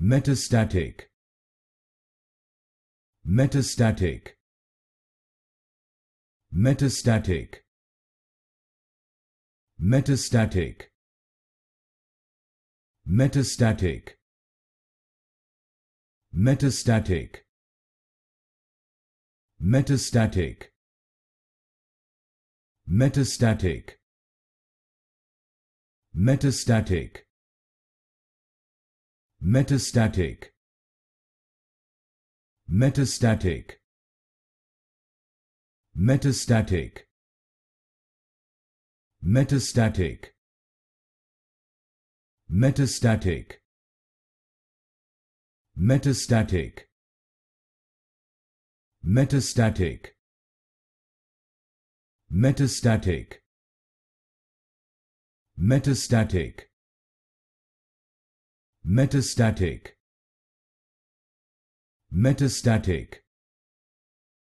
metastatic metastatic metastatic metastatic metastatic metastatic metastatic metastatic metastatic metastatic metastatic metastatic metastatic metastatic metastatic metastatic metastatic metastatic metastatic metastatic